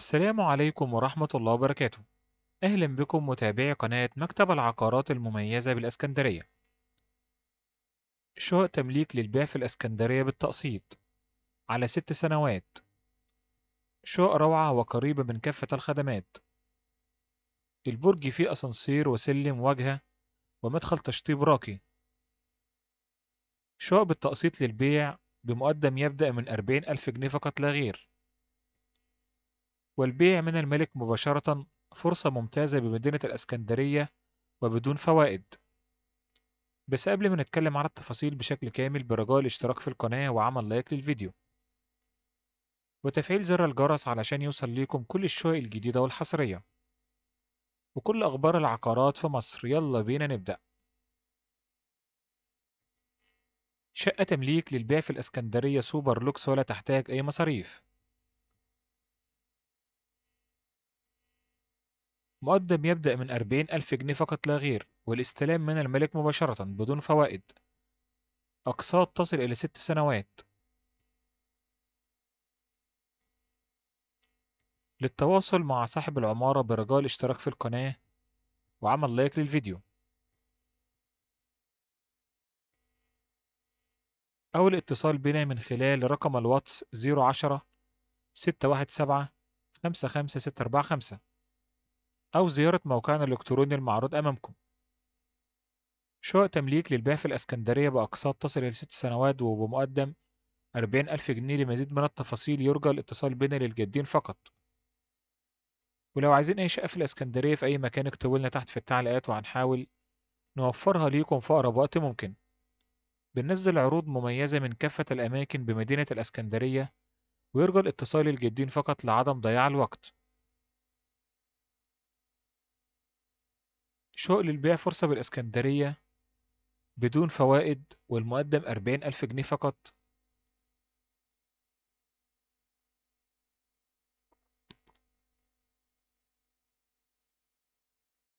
السلام عليكم ورحمة الله وبركاته أهلا بكم متابعي قناة مكتب العقارات المميزة بالإسكندرية شقق تمليك للبيع في الإسكندرية بالتقسيط على ست سنوات شقق روعة وقريبة من كافة الخدمات البرج فيه أسانسير وسلم واجهة ومدخل تشطيب راقي شقق بالتقسيط للبيع بمقدم يبدأ من أربعين ألف جنيه فقط لا غير والبيع من الملك مباشرة فرصة ممتازة بمدينة الإسكندرية وبدون فوائد بس قبل ما نتكلم على التفاصيل بشكل كامل برجاء الاشتراك في القناة وعمل لايك للفيديو وتفعيل زر الجرس علشان يوصل ليكم كل الشقق الجديدة والحصرية وكل أخبار العقارات في مصر يلا بينا نبدأ شقة تمليك للبيع في الإسكندرية سوبر لوكس ولا تحتاج أي مصاريف مقدم يبدأ من أربعين ألف جنيه فقط لا غير والاستلام من الملك مباشرة بدون فوائد أقساط تصل إلى ست سنوات للتواصل مع صاحب العمارة برجاء الاشتراك في القناة وعمل لايك للفيديو أو الاتصال بنا من خلال رقم الواتس 010 617 55645 أو زيارة موقعنا الإلكتروني المعروض أمامكم. شقق تمليك للبيع في الإسكندرية بأقساط تصل إلى ست سنوات وبمقدم أربعين ألف جنيه لمزيد من التفاصيل يرجى الاتصال بنا للجادين فقط ولو عايزين أي شقة في الإسكندرية في أي مكان اكتبوا لنا تحت في التعليقات وهنحاول نوفرها ليكم في أقرب وقت ممكن بننزل عروض مميزة من كافة الأماكن بمدينة الإسكندرية ويرجى الاتصال للجادين فقط لعدم ضياع الوقت شغل للبيع فرصة بالإسكندرية بدون فوائد والمقدم 40 ألف جنيه فقط